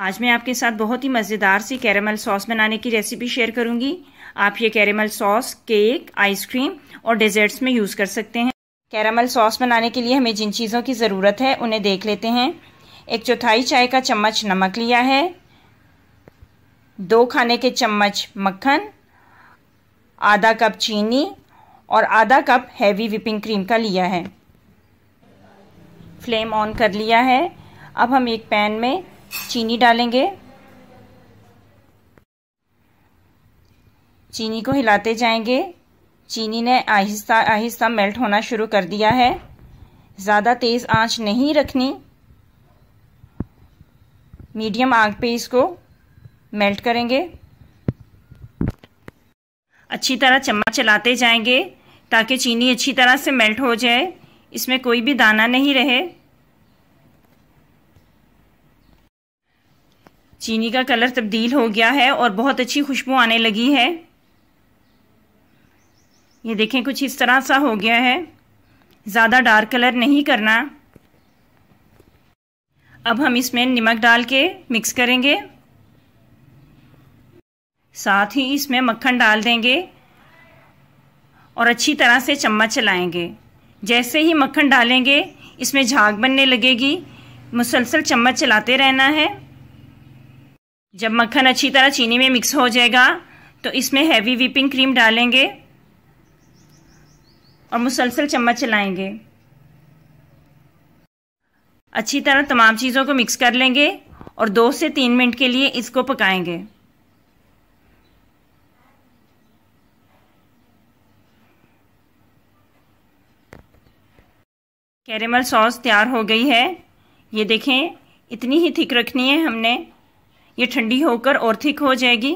आज मैं आपके साथ बहुत ही मज़ेदार सी कैरेमल सॉस बनाने की रेसिपी शेयर करूंगी आप ये कैरेमल सॉस केक आइसक्रीम और डेजर्ट्स में यूज़ कर सकते हैं कैरेमल सॉस बनाने के लिए हमें जिन चीज़ों की ज़रूरत है उन्हें देख लेते हैं एक चौथाई चाय का चम्मच नमक लिया है दो खाने के चम्मच मक्खन आधा कप चीनी और आधा कप हैवी विपिंग क्रीम का लिया है फ्लेम ऑन कर लिया है अब हम एक पैन में चीनी डालेंगे चीनी को हिलाते जाएंगे चीनी ने आहिस्ता आहिस्ता मेल्ट होना शुरू कर दिया है ज़्यादा तेज़ आंच नहीं रखनी मीडियम आग पे इसको मेल्ट करेंगे अच्छी तरह चम्मच चलाते जाएंगे ताकि चीनी अच्छी तरह से मेल्ट हो जाए इसमें कोई भी दाना नहीं रहे चीनी का कलर तब्दील हो गया है और बहुत अच्छी खुशबू आने लगी है ये देखें कुछ इस तरह सा हो गया है ज़्यादा डार्क कलर नहीं करना अब हम इसमें नमक डाल के मिक्स करेंगे साथ ही इसमें मक्खन डाल देंगे और अच्छी तरह से चम्मच चलाएंगे जैसे ही मक्खन डालेंगे इसमें झाग बनने लगेगी मुसलसल चम्मच चलाते रहना है जब मक्खन अच्छी तरह चीनी में मिक्स हो जाएगा तो इसमें हैवी व्हीपिंग क्रीम डालेंगे और मुसलसल चम्मच चलाएंगे अच्छी तरह तमाम चीज़ों को मिक्स कर लेंगे और दो से तीन मिनट के लिए इसको पकाएंगे कैरेमल सॉस तैयार हो गई है ये देखें इतनी ही थिक रखनी है हमने ये ठंडी होकर और थिक हो जाएगी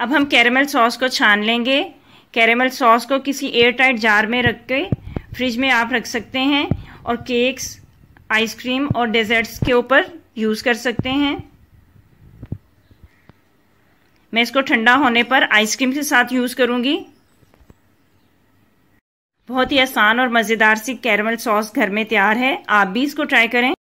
अब हम कैरेमल सॉस को छान लेंगे कैरेमल सॉस को किसी एयर टाइट जार में रख के फ्रिज में आप रख सकते हैं और केक्स आइसक्रीम और डेजर्ट्स के ऊपर यूज़ कर सकते हैं मैं इसको ठंडा होने पर आइसक्रीम के साथ यूज़ करूँगी बहुत ही आसान और मज़ेदार सी कैरमल सॉस घर में तैयार है आप भी इसको ट्राई करें